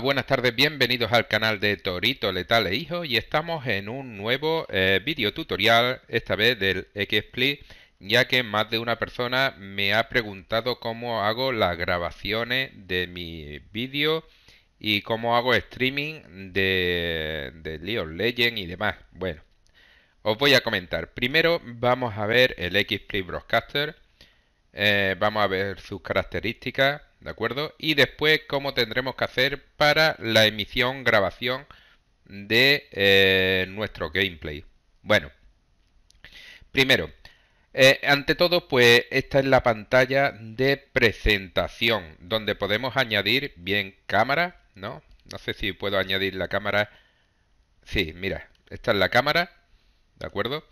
buenas tardes, bienvenidos al canal de Torito Letales e Hijo y estamos en un nuevo eh, video tutorial, esta vez del XSplit, ya que más de una persona me ha preguntado cómo hago las grabaciones de mi vídeo y cómo hago streaming de, de League y demás. Bueno, os voy a comentar. Primero vamos a ver el XSplit Broadcaster, eh, vamos a ver sus características ¿de acuerdo? Y después cómo tendremos que hacer para la emisión, grabación de eh, nuestro gameplay. Bueno, primero, eh, ante todo, pues esta es la pantalla de presentación, donde podemos añadir bien cámara, ¿no? No sé si puedo añadir la cámara. Sí, mira, esta es la cámara, ¿de acuerdo?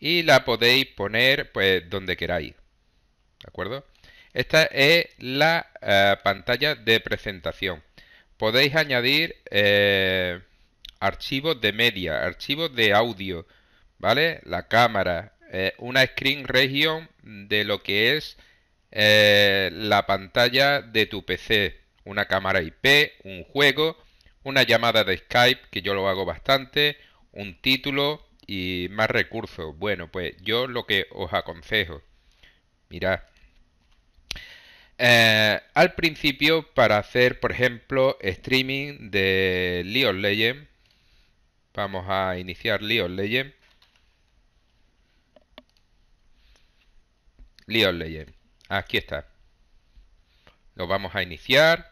Y la podéis poner pues donde queráis, ¿de acuerdo? Esta es la eh, pantalla de presentación. Podéis añadir eh, archivos de media, archivos de audio, ¿vale? La cámara, eh, una screen region de lo que es la pantalla de tu PC, una cámara IP, un juego, una llamada de Skype, que yo lo hago bastante, un título y más recursos. Bueno, pues yo lo que os aconsejo, mirad, eh, al principio, para hacer, por ejemplo, streaming de Leon Legend, vamos a iniciar Leon Legend. Leon Legend, Aquí está. Lo vamos a iniciar.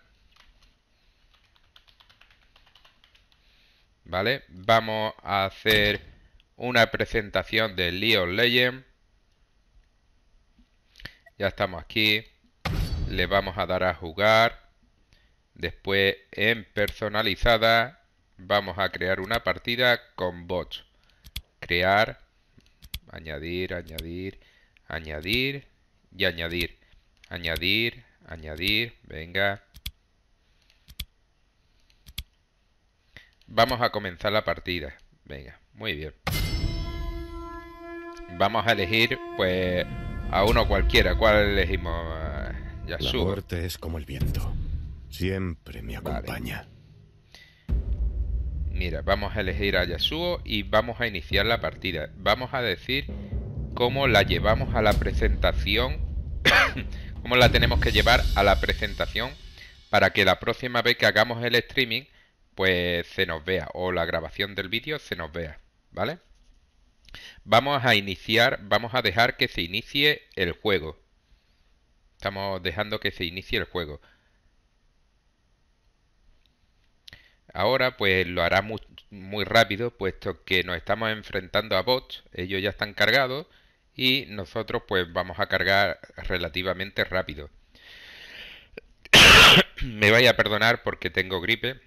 ¿Vale? Vamos a hacer una presentación de Leon Legend. Ya estamos aquí le vamos a dar a jugar. Después en personalizada vamos a crear una partida con bots. Crear, añadir, añadir, añadir y añadir. Añadir, añadir, venga. Vamos a comenzar la partida. Venga, muy bien. Vamos a elegir pues a uno cualquiera. ¿Cuál elegimos? Yasuo. la es como el viento. Siempre me acompaña. Mira, vamos a elegir a Yasuo y vamos a iniciar la partida. Vamos a decir cómo la llevamos a la presentación, cómo la tenemos que llevar a la presentación para que la próxima vez que hagamos el streaming, pues se nos vea, o la grabación del vídeo se nos vea, ¿vale? Vamos a iniciar, vamos a dejar que se inicie el juego. Estamos dejando que se inicie el juego. Ahora pues lo hará muy, rápido, puesto que nos estamos enfrentando a bots, ellos ya están cargados y nosotros pues vamos a cargar relativamente rápido. Me vaya a perdonar porque tengo gripe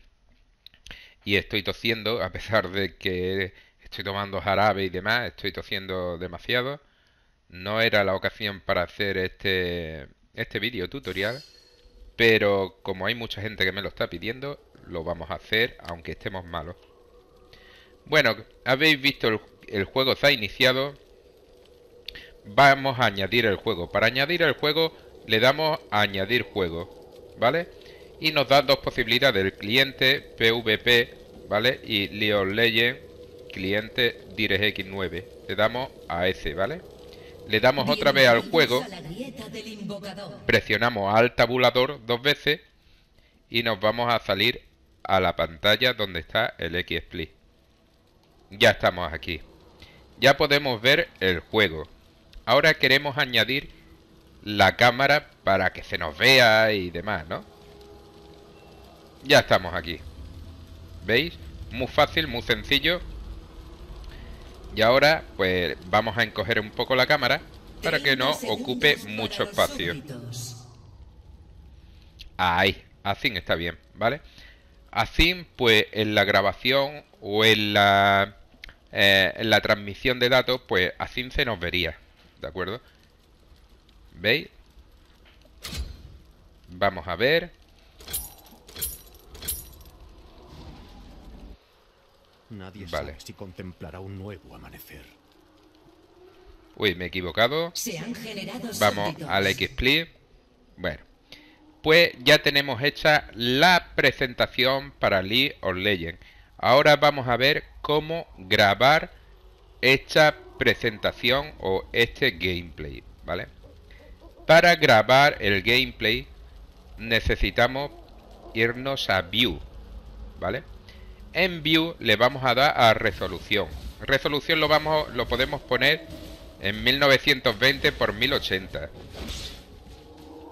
y estoy tosiendo, a pesar de que estoy tomando jarabe y demás, estoy tosiendo demasiado. No era la ocasión para hacer este este vídeo tutorial, pero como hay mucha gente que me lo está pidiendo, lo vamos a hacer aunque estemos malos. Bueno, habéis visto el, juego se ha iniciado. Vamos a añadir el juego. Para añadir el juego le damos a añadir juego, ¿vale? Y nos da dos posibilidades, el cliente PVP, ¿vale? Y Leon Legend cliente DirectX 9. Le damos a ese, ¿vale? Le damos otra vez al juego. Presionamos al tabulador dos veces. Y nos vamos a salir a la pantalla donde está el XSplit. Ya estamos aquí. Ya podemos ver el juego. Ahora queremos añadir la cámara para que se nos vea y demás, ¿no? Ya estamos aquí. ¿Veis? Muy fácil, muy sencillo. Y ahora pues vamos a encoger un poco la cámara para que no ocupe mucho espacio. Ahí, así está bien, ¿vale? Así pues en la grabación o en la, eh, en la transmisión de datos pues así se nos vería, ¿de acuerdo? ¿Veis? Vamos a ver. Nadie vale. si contemplará un nuevo amanecer. Uy, me he equivocado. Vamos al XSplit. Bueno, pues ya tenemos hecha la presentación para League of Legends. Ahora vamos a ver cómo grabar esta presentación o este gameplay, ¿vale? Para grabar el gameplay necesitamos irnos a View, ¿vale? en view le vamos a dar a resolución. Resolución lo, vamos, lo podemos poner en 1920 por 1080.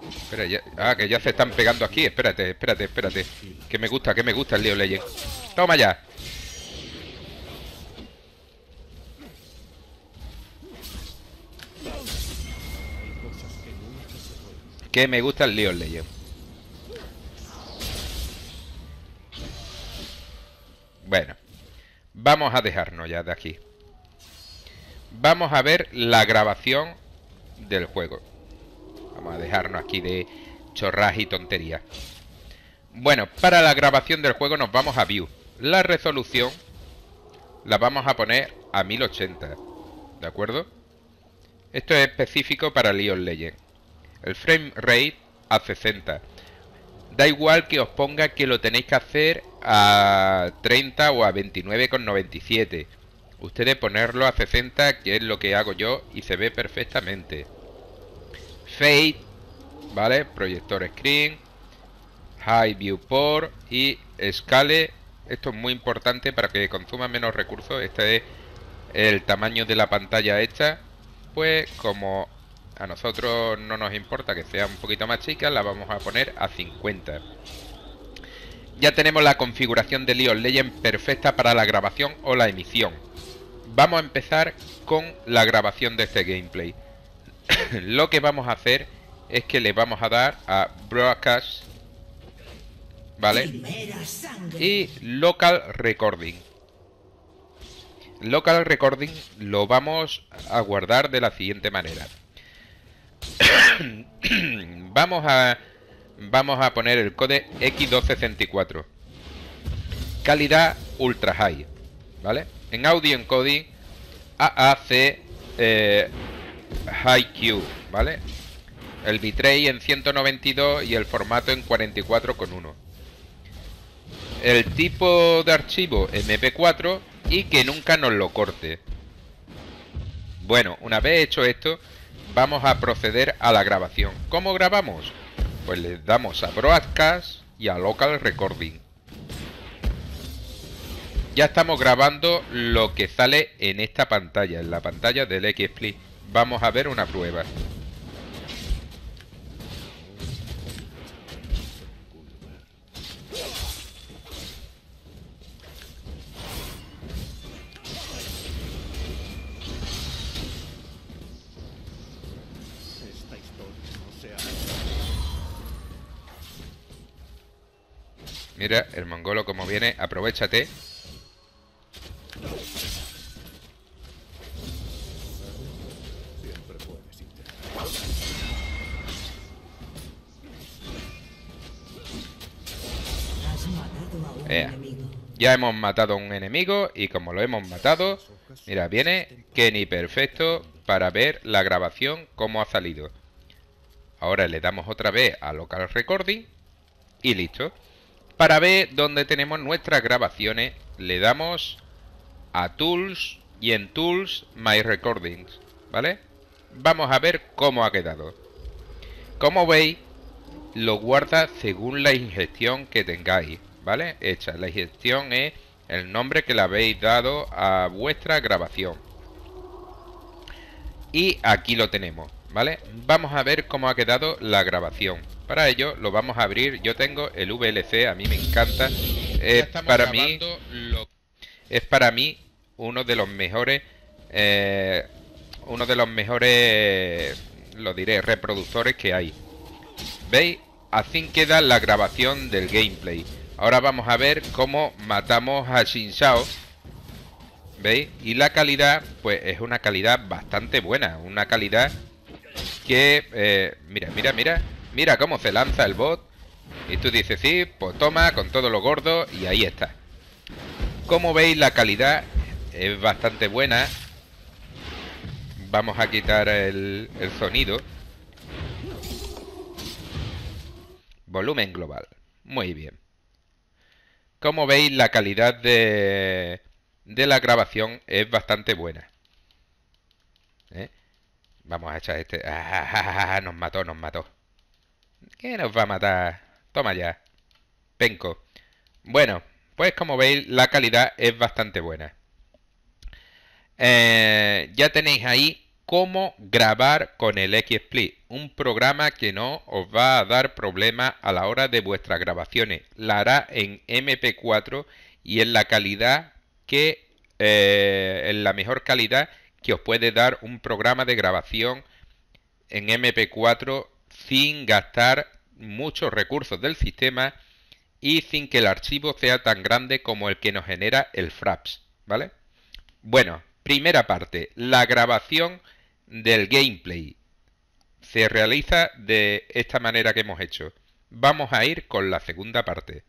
Espera, ya, ah, que ya se están pegando aquí. Espérate, espérate, espérate. Que me gusta, que me gusta el Leo Legend. Toma ya. Que me gusta el Leo Legend. vamos a dejarnos ya de aquí. Vamos a ver la grabación del juego. Vamos a dejarnos aquí de chorras y tonterías. Bueno, para la grabación del juego nos vamos a View. La resolución la vamos a poner a 1080. ¿De acuerdo? Esto es específico para Leon Legend. El frame rate a 60. Da igual que os ponga que lo tenéis que hacer a 30 o a 29,97. Ustedes ponerlo a 60, que es lo que hago yo, y se ve perfectamente. Fade, ¿vale? Proyector Screen, High Viewport y Scale. Esto es muy importante para que consuma menos recursos. Este es el tamaño de la pantalla hecha. Pues como a nosotros no nos importa que sea un poquito más chica, la vamos a poner a 50. Ya tenemos la configuración de Leon Legend perfecta para la grabación o la emisión. Vamos a empezar con la grabación de este gameplay. Lo que vamos a hacer es que le vamos a dar a Broadcast, ¿vale? Y Local Recording. Local Recording lo vamos a guardar de la siguiente manera. vamos a vamos a poner el code X264. Calidad ultra high, ¿vale? En audio encoding AAC eh, high Q, ¿vale? El bitrate en 192 y el formato en 44,1. El tipo de archivo MP4 y que nunca nos lo corte. Bueno, una vez hecho esto, vamos a proceder a la grabación. ¿Cómo grabamos? Pues le damos a Broadcast y a Local Recording. Ya estamos grabando lo que sale en esta pantalla, en la pantalla del XSplit. Vamos a ver una prueba. Mira el mongolo como viene. Aprovechate. Ya hemos matado a un enemigo y como lo hemos matado, mira, viene Kenny perfecto para ver la grabación cómo ha salido. Ahora le damos otra vez a local recording y listo. Para ver dónde tenemos nuestras grabaciones, le damos a Tools y en Tools My Recordings, ¿vale? Vamos a ver cómo ha quedado. Como veis, lo guarda según la ingestión que tengáis, ¿vale? Hecha. La ingestión es el nombre que le habéis dado a vuestra grabación. Y aquí lo tenemos, ¿vale? Vamos a ver cómo ha quedado la grabación. Para ello lo vamos a abrir. Yo tengo el VLC, a mí me encanta. Es para mí, es para mí uno de los mejores, eh, uno de los mejores, lo diré, reproductores que hay. ¿Veis? Así queda la grabación del gameplay. Ahora vamos a ver cómo matamos a Shinshao. ¿Veis? Y la calidad, pues es una calidad bastante buena. Una calidad que... Eh, mira, mira, mira. Mira cómo se lanza el bot. Y tú dices, sí, pues toma, con todo lo gordo, y ahí está. Como veis, la calidad es bastante buena. Vamos a quitar el, sonido. Volumen global. Muy bien. Como veis, la calidad de, de la grabación es bastante buena. ¿Eh? Vamos a echar este... Ah, ah, ah, nos mató, nos mató. ¿Qué nos va a matar? Toma ya. Penco. Bueno, pues como veis la calidad es bastante buena. Eh, ya tenéis ahí cómo grabar con el XSplit, un programa que no os va a dar problema a la hora de vuestras grabaciones. La hará en MP4 y en la calidad que en eh, la mejor calidad que os puede dar un programa de grabación en MP4 sin gastar muchos recursos del sistema y sin que el archivo sea tan grande como el que nos genera el Fraps, ¿vale? Bueno, primera parte, la grabación del gameplay. Se realiza de esta manera que hemos hecho. Vamos a ir con la segunda parte.